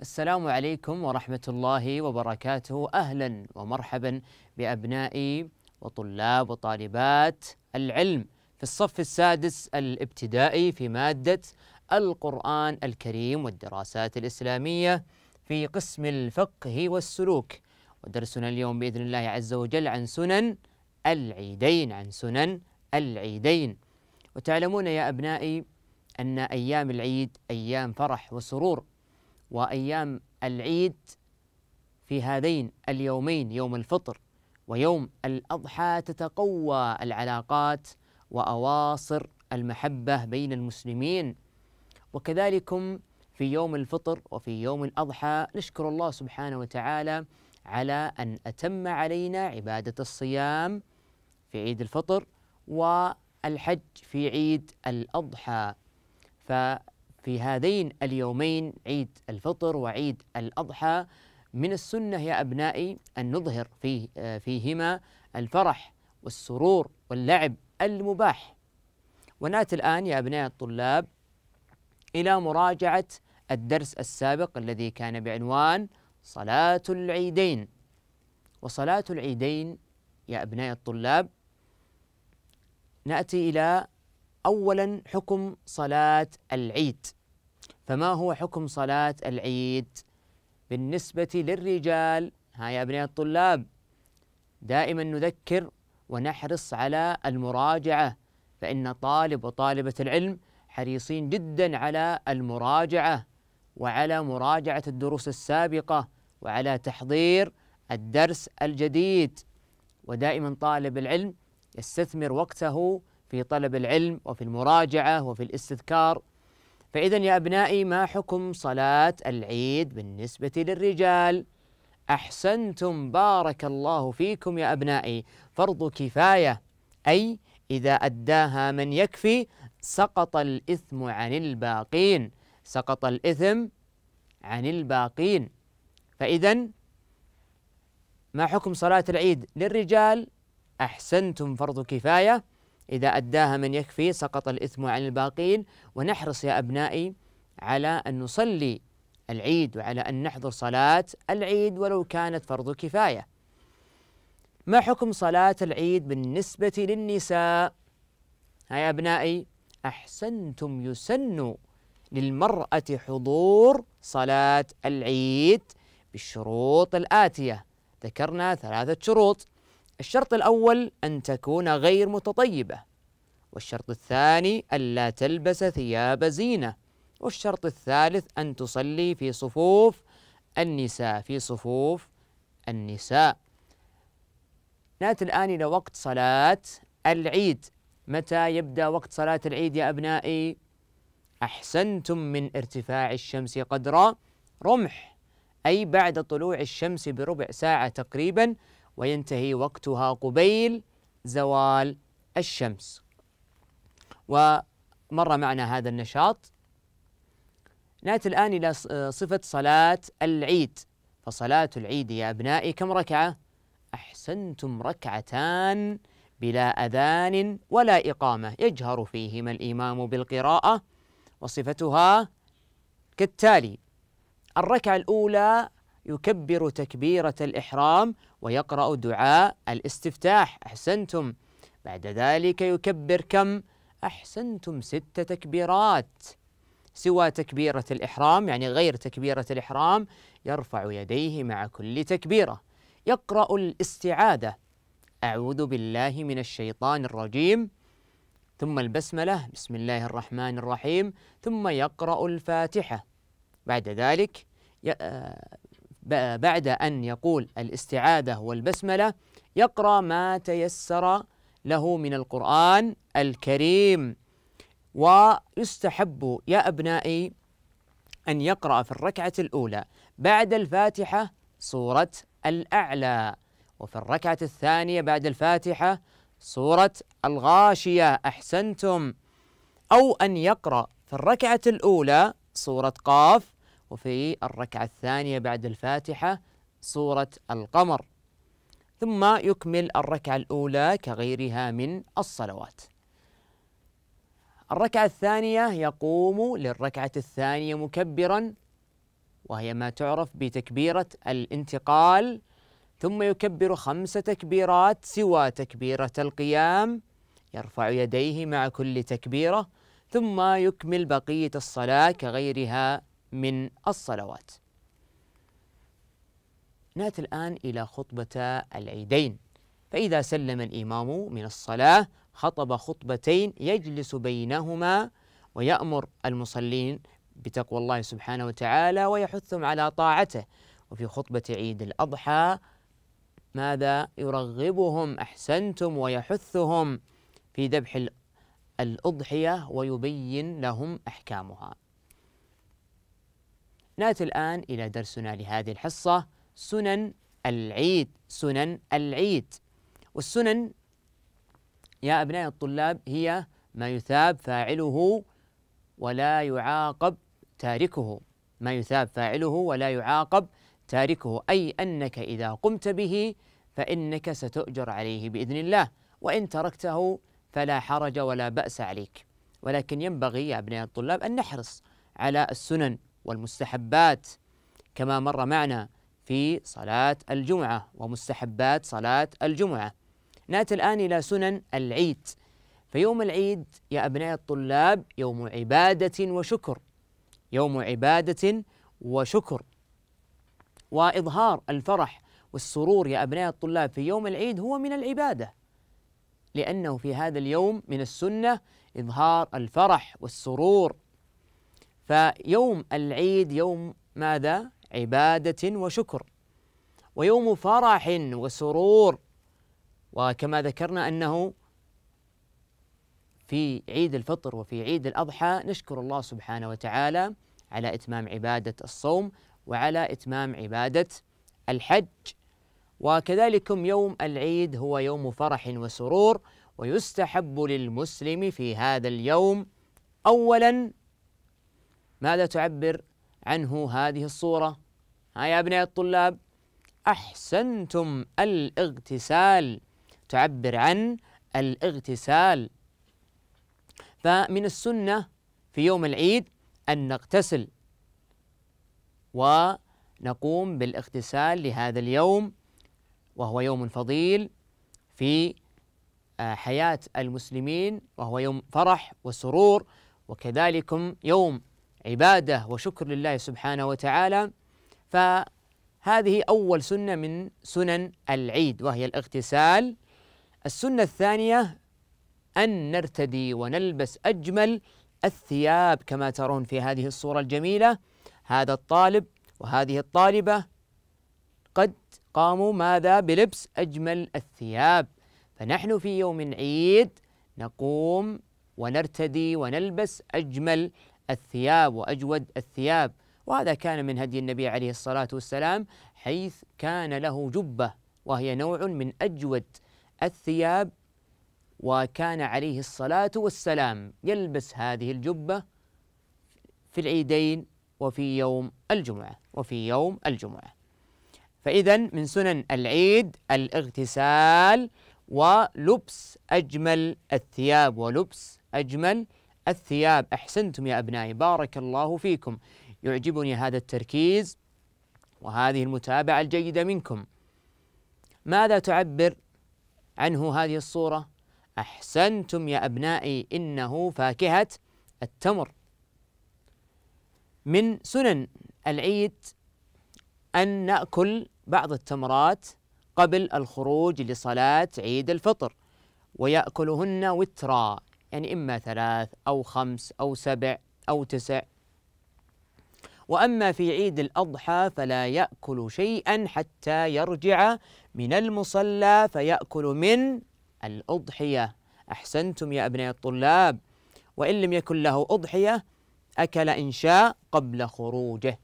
السلام عليكم ورحمة الله وبركاته أهلا ومرحبا بأبنائي وطلاب وطالبات العلم في الصف السادس الابتدائي في مادة القرآن الكريم والدراسات الإسلامية في قسم الفقه والسلوك ودرسنا اليوم بإذن الله عز وجل عن سنن العيدين عن سنن العيدين وتعلمون يا أبنائي أن أيام العيد أيام فرح وسرور وأيام العيد في هذين اليومين يوم الفطر ويوم الأضحى تتقوى العلاقات وأواصر المحبة بين المسلمين وكذلكم في يوم الفطر وفي يوم الأضحى نشكر الله سبحانه وتعالى على أن أتم علينا عبادة الصيام في عيد الفطر والحج في عيد الأضحى ف في هذين اليومين عيد الفطر وعيد الأضحى من السنة يا أبنائي أن نظهر فيه آه، فيهما الفرح والسرور واللعب المباح ونأتي الآن يا أبناء الطلاب إلى مراجعة الدرس السابق الذي كان بعنوان صلاة العيدين وصلاة العيدين يا أبناء الطلاب نأتي إلى أولا حكم صلاة العيد فما هو حكم صلاة العيد بالنسبة للرجال ها يا أبناء الطلاب دائما نذكر ونحرص على المراجعة فإن طالب وطالبة العلم حريصين جدا على المراجعة وعلى مراجعة الدروس السابقة وعلى تحضير الدرس الجديد ودائما طالب العلم يستثمر وقته في طلب العلم وفي المراجعة وفي الاستذكار فإذا يا أبنائي ما حكم صلاة العيد بالنسبة للرجال؟ أحسنتم بارك الله فيكم يا أبنائي فرض كفاية أي إذا أداها من يكفي سقط الإثم عن الباقين سقط الإثم عن الباقين فإذا ما حكم صلاة العيد للرجال أحسنتم فرض كفاية إذا أداها من يكفي سقط الإثم عن الباقين ونحرص يا أبنائي على أن نصلي العيد وعلى أن نحضر صلاة العيد ولو كانت فرض كفاية ما حكم صلاة العيد بالنسبة للنساء؟ ها يا أبنائي أحسنتم يسن للمرأة حضور صلاة العيد بالشروط الآتية ذكرنا ثلاثة شروط الشرط الأول أن تكون غير متطيبة والشرط الثاني ألا تلبس ثياب زينة والشرط الثالث أن تصلي في صفوف النساء في صفوف النساء نأتي الآن إلى وقت صلاة العيد متى يبدأ وقت صلاة العيد يا أبنائي؟ أحسنتم من ارتفاع الشمس قدر رمح أي بعد طلوع الشمس بربع ساعة تقريبا وينتهي وقتها قبيل زوال الشمس ومر معنا هذا النشاط نأتي الآن إلى آه، صفة صلاة العيد فصلاة العيد يا أبنائي كم ركعة؟ أحسنتم ركعتان بلا أذان ولا إقامة يجهر فيهما الإمام بالقراءة وصفتها كالتالي الركعة الأولى يكبر تكبيرة الإحرام ويقرأ دعاء الاستفتاح أحسنتم بعد ذلك يكبر كم أحسنتم ست تكبيرات سوى تكبيرة الإحرام يعني غير تكبيرة الإحرام يرفع يديه مع كل تكبيرة يقرأ الاستعاذة أعوذ بالله من الشيطان الرجيم ثم البسملة بسم الله الرحمن الرحيم ثم يقرأ الفاتحة بعد ذلك آه، بعد أن يقول الاستعاذة والبسملة يقرأ ما تيسر له من القرآن الكريم ويستحب يا أبنائي أن يقرأ في الركعة الأولى بعد الفاتحة سورة الأعلى وفي الركعة الثانية بعد الفاتحة سورة الغاشية أحسنتم أو أن يقرأ في الركعة الأولى سورة قاف وفي الركعة الثانية بعد الفاتحة سورة القمر ثم يكمل الركعة الأولى كغيرها من الصلوات الركعة الثانية يقوم للركعة الثانية مكبرا وهي ما تعرف بتكبيرة الانتقال ثم يكبر خمس تكبيرات سوى تكبيرة القيام يرفع يديه مع كل تكبيرة ثم يكمل بقية الصلاة كغيرها من الصلوات. ناتي الآن إلى خطبة العيدين فإذا سلم الإمام من الصلاة خطب خطبتين يجلس بينهما ويأمر المصلين بتقوى الله سبحانه وتعالى ويحثهم على طاعته وفي خطبة عيد الأضحى ماذا يرغبهم أحسنتم ويحثهم في ذبح الأضحية ويبين لهم أحكامها نأتي الآن إلى درسنا لهذه الحصة سنن العيد سنن العيد والسنن يا أبناء الطلاب هي ما يثاب فاعله ولا يعاقب تاركه ما يثاب فاعله ولا يعاقب تاركه أي أنك إذا قمت به فإنك ستؤجر عليه بإذن الله وإن تركته فلا حرج ولا بأس عليك ولكن ينبغي يا أبناء الطلاب أن نحرص على السنن والمستحبات كما مر معنا في صلاة الجمعة ومستحبات صلاة الجمعة. نأتي الآن إلى سنن العيد. فيوم العيد يا أبناء الطلاب يوم عبادة وشكر. يوم عبادة وشكر. وإظهار الفرح والسرور يا أبناء الطلاب في يوم العيد هو من العبادة. لأنه في هذا اليوم من السنة إظهار الفرح والسرور فيوم العيد يوم ماذا؟ عبادة وشكر ويوم فرح وسرور وكما ذكرنا أنه في عيد الفطر وفي عيد الأضحى نشكر الله سبحانه وتعالى على إتمام عبادة الصوم وعلى إتمام عبادة الحج وكذلكم يوم العيد هو يوم فرح وسرور ويستحب للمسلم في هذا اليوم أولا ماذا تعبر عنه هذه الصورة؟ ها يا أبناء الطلاب أحسنتم الاغتسال تعبر عن الاغتسال فمن السنة في يوم العيد أن نغتسل ونقوم بالاغتسال لهذا اليوم وهو يوم فضيل في آه، حياة المسلمين وهو يوم فرح وسرور وكذلك يوم عباده وشكر لله سبحانه وتعالى فهذه اول سنه من سنن العيد وهي الاغتسال السنه الثانيه ان نرتدي ونلبس اجمل الثياب كما ترون في هذه الصوره الجميله هذا الطالب وهذه الطالبه قد قاموا ماذا بلبس اجمل الثياب فنحن في يوم عيد نقوم ونرتدي ونلبس اجمل الثياب واجود الثياب وهذا كان من هدي النبي عليه الصلاه والسلام حيث كان له جبه وهي نوع من اجود الثياب وكان عليه الصلاه والسلام يلبس هذه الجبه في العيدين وفي يوم الجمعه وفي يوم الجمعه فاذا من سنن العيد الاغتسال ولبس اجمل الثياب ولبس اجمل الثياب أحسنتم يا أبنائي بارك الله فيكم يعجبني هذا التركيز وهذه المتابعة الجيدة منكم ماذا تعبر عنه هذه الصورة أحسنتم يا أبنائي إنه فاكهة التمر من سنن العيد أن نأكل بعض التمرات قبل الخروج لصلاة عيد الفطر ويأكلهن وترا يعني إما ثلاث أو خمس أو سبع أو تسع وأما في عيد الأضحى فلا يأكل شيئا حتى يرجع من المصلى فيأكل من الأضحية أحسنتم يا أبناء الطلاب وإن لم يكن له أضحية أكل إن شاء قبل خروجه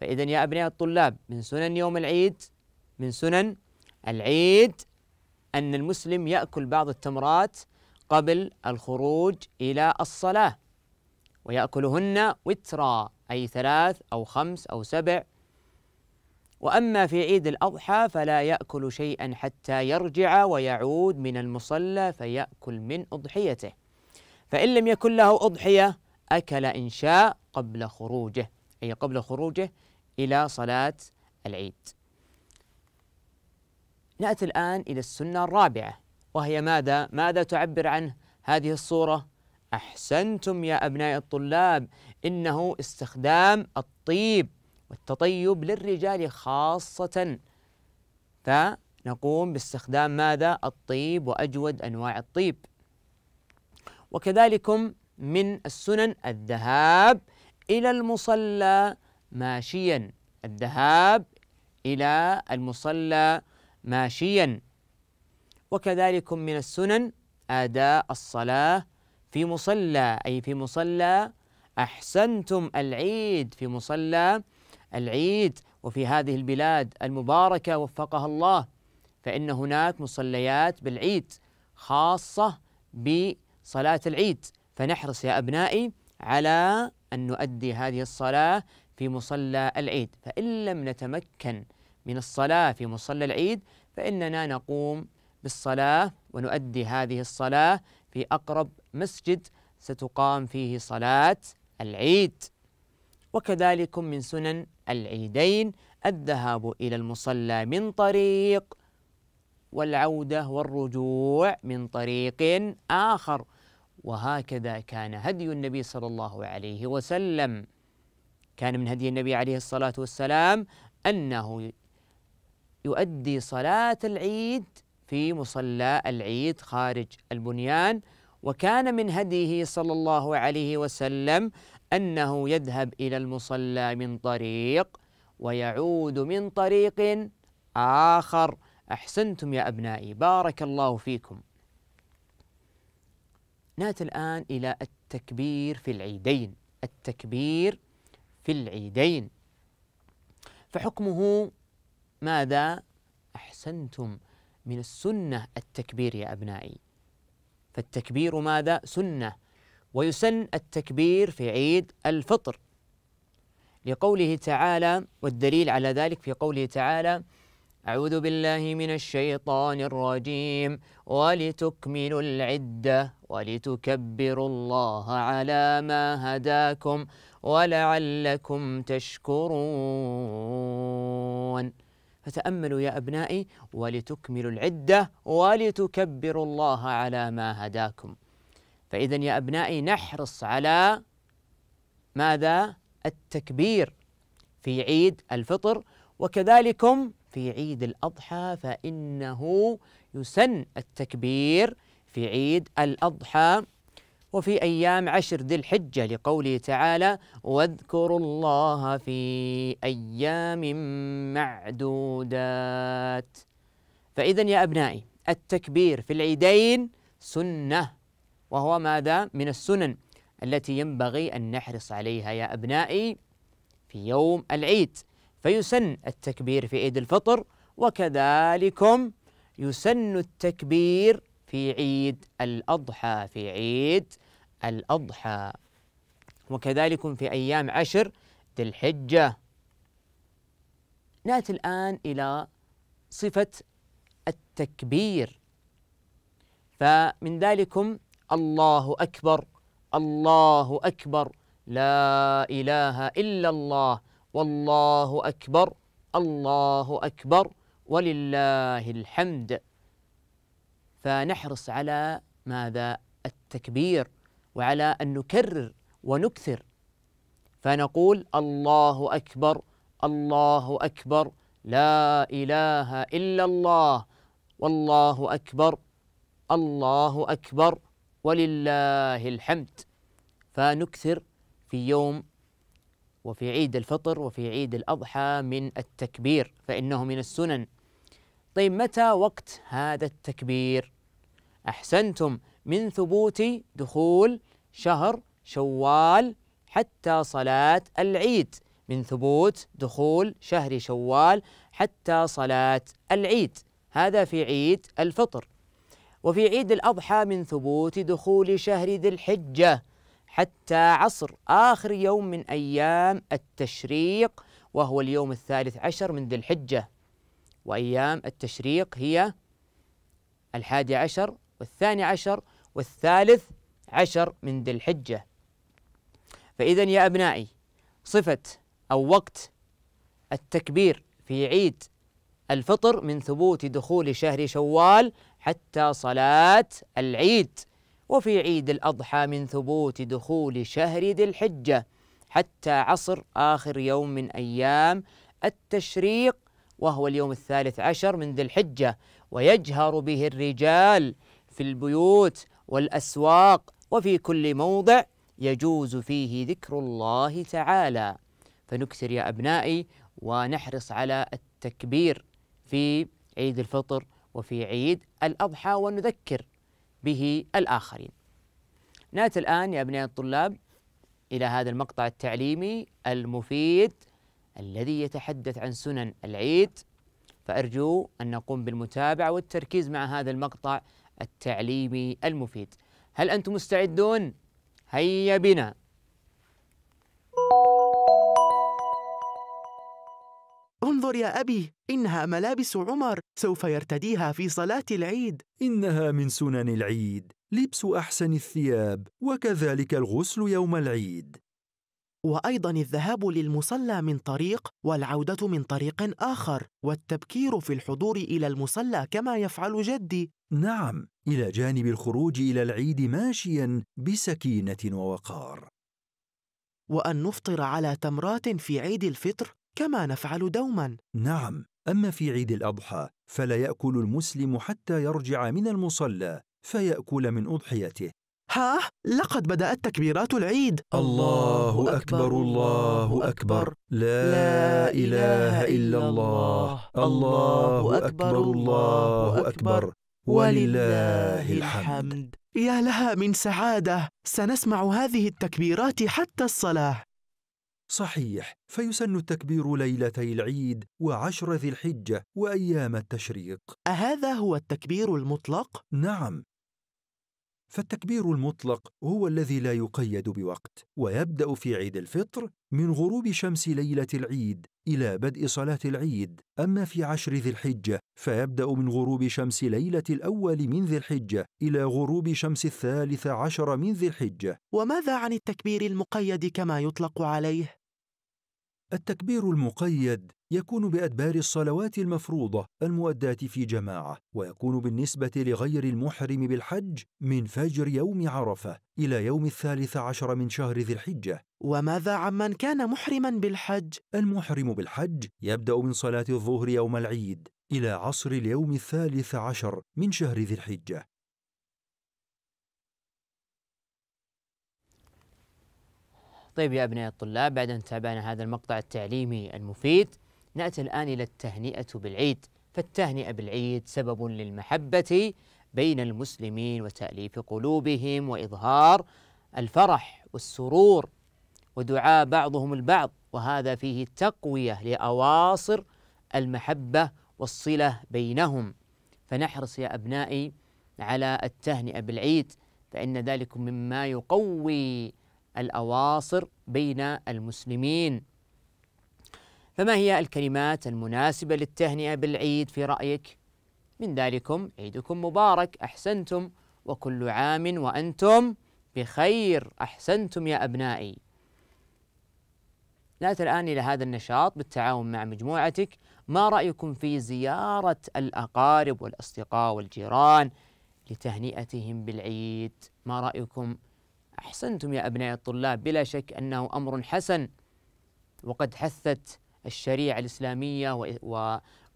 فإذا يا أبناء الطلاب من سنن يوم العيد من سنن العيد أن المسلم يأكل بعض التمرات قبل الخروج إلى الصلاة ويأكلهن وترا أي ثلاث أو خمس أو سبع وأما في عيد الأضحى فلا يأكل شيئا حتى يرجع ويعود من المصلى فيأكل من أضحيته فإن لم يكن له أضحية أكل إن شاء قبل خروجه أي قبل خروجه إلى صلاة العيد نأتي الآن إلى السنة الرابعة وهي ماذا؟ ماذا تعبر عنه هذه الصورة؟ أحسنتم يا أبناء الطلاب إنه استخدام الطيب والتطيب للرجال خاصة فنقوم باستخدام ماذا؟ الطيب وأجود أنواع الطيب وكذلكم من السنن الذهاب إلى المصلى ماشيا الذهاب إلى المصلى ماشيا وكذلك من السنن أداء الصلاة في مصلى أي في مصلى أحسنتم العيد في مصلى العيد وفي هذه البلاد المباركة وفقها الله فإن هناك مصليات بالعيد خاصة بصلاة العيد فنحرص يا أبنائي على أن نؤدي هذه الصلاة في مصلى العيد فإن لم نتمكن من الصلاة في مصلى العيد فإننا نقوم بالصلاة ونؤدي هذه الصلاة في أقرب مسجد ستقام فيه صلاة العيد وكذلك من سنن العيدين الذهاب إلى المصلى من طريق والعودة والرجوع من طريق آخر وهكذا كان هدي النبي صلى الله عليه وسلم كان من هدي النبي عليه الصلاة والسلام أنه يؤدي صلاة العيد في مصلى العيد خارج البنيان وكان من هديه صلى الله عليه وسلم انه يذهب الى المصلى من طريق ويعود من طريق اخر احسنتم يا ابنائي بارك الله فيكم ناتي الان الى التكبير في العيدين التكبير في العيدين فحكمه ماذا احسنتم من السنة التكبير يا أبنائي فالتكبير ماذا؟ سنة ويسن التكبير في عيد الفطر لقوله تعالى والدليل على ذلك في قوله تعالى أعوذ بالله من الشيطان الرجيم ولتكملوا العدة ولتكبروا الله على ما هداكم ولعلكم تشكرون فتأملوا يا أبنائي ولتكملوا العدة ولتكبروا الله على ما هداكم فإذا يا أبنائي نحرص على ماذا؟ التكبير في عيد الفطر وكذلكم في عيد الأضحى فإنه يسن التكبير في عيد الأضحى وفي أيام عشر ذي الحجة لقوله تعالى واذكروا الله في أيام معدودات فإذا يا أبنائي التكبير في العيدين سنة وهو ماذا من السنن التي ينبغي أن نحرص عليها يا أبنائي في يوم العيد فيسن التكبير في عيد الفطر وكذلكم يسن التكبير في عيد الأضحى في عيد الأضحى وكذلك في أيام عشر ذي الحجة نأتي الآن إلى صفة التكبير فمن ذلكم الله أكبر الله أكبر لا إله إلا الله والله أكبر الله أكبر ولله الحمد فنحرص على ماذا التكبير وعلى أن نكرر ونكثر فنقول الله أكبر الله أكبر لا إله إلا الله والله أكبر الله أكبر ولله الحمد فنكثر في يوم وفي عيد الفطر وفي عيد الأضحى من التكبير فإنه من السنن طيب متى وقت هذا التكبير؟ أحسنتم من ثبوت دخول شهر شوال حتى صلاة العيد من ثبوت دخول شهر شوال حتى صلاة العيد هذا في عيد الفطر وفي عيد الأضحى من ثبوت دخول شهر ذي الحجة حتى عصر آخر يوم من أيام التشريق وهو اليوم الثالث عشر من ذي الحجة وأيام التشريق هي الحادي عشر والثاني عشر والثالث عشر من ذي الحجة فإذا يا أبنائي صفة أو وقت التكبير في عيد الفطر من ثبوت دخول شهر شوال حتى صلاة العيد وفي عيد الأضحى من ثبوت دخول شهر ذي الحجة حتى عصر آخر يوم من أيام التشريق وهو اليوم الثالث عشر من ذي الحجة ويجهر به الرجال في البيوت والأسواق وفي كل موضع يجوز فيه ذكر الله تعالى فنكثر يا أبنائي ونحرص على التكبير في عيد الفطر وفي عيد الأضحى ونذكر به الآخرين نأتي الآن يا أبنائي الطلاب إلى هذا المقطع التعليمي المفيد الذي يتحدث عن سنن العيد فأرجو أن نقوم بالمتابعة والتركيز مع هذا المقطع التعليمي المفيد هل أنتم مستعدون؟ هيا بنا انظر يا أبي إنها ملابس عمر سوف يرتديها في صلاة العيد إنها من سنن العيد لبس أحسن الثياب وكذلك الغسل يوم العيد وايضا الذهاب للمصلى من طريق والعوده من طريق اخر والتبكير في الحضور الى المصلى كما يفعل جدي نعم الى جانب الخروج الى العيد ماشيا بسكينه ووقار وان نفطر على تمرات في عيد الفطر كما نفعل دوما نعم اما في عيد الاضحى فلا ياكل المسلم حتى يرجع من المصلى فياكل من اضحيته ها لقد بدأت تكبيرات العيد الله أكبر الله أكبر لا إله إلا الله الله أكبر الله أكبر ولله الحمد يا لها من سعادة سنسمع هذه التكبيرات حتى الصلاة صحيح فيسن التكبير ليلتي العيد وعشر ذي الحجة وأيام التشريق أهذا هو التكبير المطلق؟ نعم فالتكبير المطلق هو الذي لا يقيد بوقت ويبدا في عيد الفطر من غروب شمس ليله العيد الى بدء صلاه العيد اما في عشر ذي الحجه فيبدا من غروب شمس ليله الاول من ذي الحجه الى غروب شمس الثالث عشر من ذي الحجه وماذا عن التكبير المقيد كما يطلق عليه التكبير المقيد يكون بادبار الصلوات المفروضه المؤداه في جماعه ويكون بالنسبه لغير المحرم بالحج من فجر يوم عرفه الى يوم الثالث عشر من شهر ذي الحجه وماذا عمن كان محرما بالحج المحرم بالحج يبدا من صلاه الظهر يوم العيد الى عصر اليوم الثالث عشر من شهر ذي الحجه طيب يا أبناء الطلاب بعد أن تابعنا هذا المقطع التعليمي المفيد نأتي الآن إلى التهنئة بالعيد فالتهنئة بالعيد سبب للمحبة بين المسلمين وتأليف قلوبهم وإظهار الفرح والسرور ودعاء بعضهم البعض وهذا فيه تقوية لأواصر المحبة والصلة بينهم فنحرص يا أبنائي على التهنئة بالعيد فإن ذلك مما يقوي الأواصر بين المسلمين فما هي الكلمات المناسبة للتهنئة بالعيد في رأيك؟ من ذلكم عيدكم مبارك أحسنتم وكل عام وأنتم بخير أحسنتم يا أبنائي نأتي الآن إلى هذا النشاط بالتعاون مع مجموعتك ما رأيكم في زيارة الأقارب والأصدقاء والجيران لتهنئتهم بالعيد ما رأيكم أحسنتم يا أبناء الطلاب بلا شك أنه أمر حسن وقد حثت الشريعة الإسلامية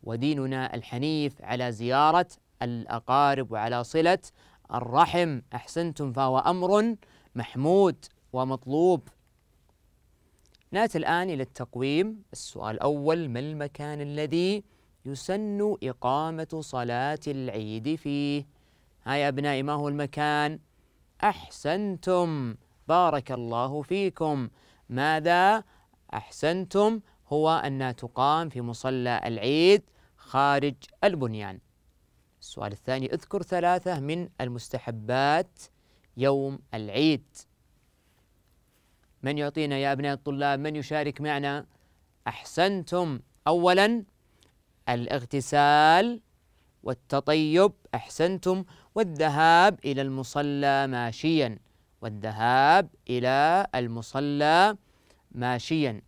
وديننا الحنيف على زيارة الأقارب وعلى صلة الرحم أحسنتم فهو أمر محمود ومطلوب نأتي الآن إلى التقويم السؤال الأول ما المكان الذي يسن إقامة صلاة العيد فيه؟ هاي أبنائي ما هو المكان؟ أحسنتم بارك الله فيكم ماذا أحسنتم هو أنها تقام في مصلى العيد خارج البنيان السؤال الثاني اذكر ثلاثة من المستحبات يوم العيد من يعطينا يا أبناء الطلاب من يشارك معنا أحسنتم أولا الاغتسال والتطيب أحسنتم والذهاب إلى المصلى ماشيا والذهاب إلى المصلى ماشيا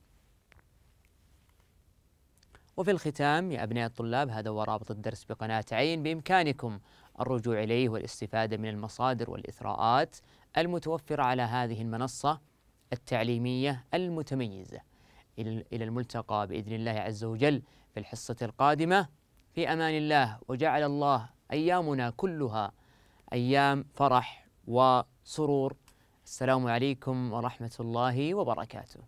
وفي الختام يا أبناء الطلاب هذا هو رابط الدرس بقناة عين بإمكانكم الرجوع إليه والاستفادة من المصادر والإثراءات المتوفرة على هذه المنصة التعليمية المتميزة إلى الملتقى بإذن الله عز وجل في الحصة القادمة في امان الله وجعل الله ايامنا كلها ايام فرح وسرور السلام عليكم ورحمه الله وبركاته